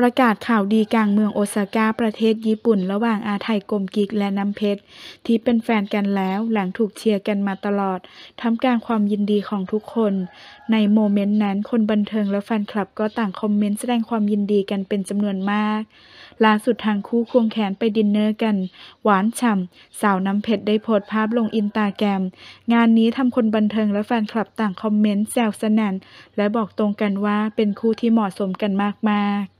ประกาศข่าวดีกลางเมืองโอซาก้าประเทศญี่ปุ่น ระหว่างอาไทกลมกิกและน้ำเพชร ที่เป็นแฟนกันแล้วหลังถูกเชียร์กันมาตลอดทำการความยินดีของทุกคน ในโมเมนต์นั้น คนบันเทิงและแฟนคลับก็ต่างคอมเมนต์แสดงความยินดีกันเป็นจำนวนมาก ล่าสุดทางคู่ควงแขนไปดินเนอร์กัน หวานฉ่ำสาวน้ำเพชรได้โพสภาพลงอินตาแกรม งานนี้ทำคนบันเทิงและแฟนคลับต่างคอมเมนต์แซวสนันและบอกตรงกันว่าเป็นคู่ที่เหมาะสมกันมากๆ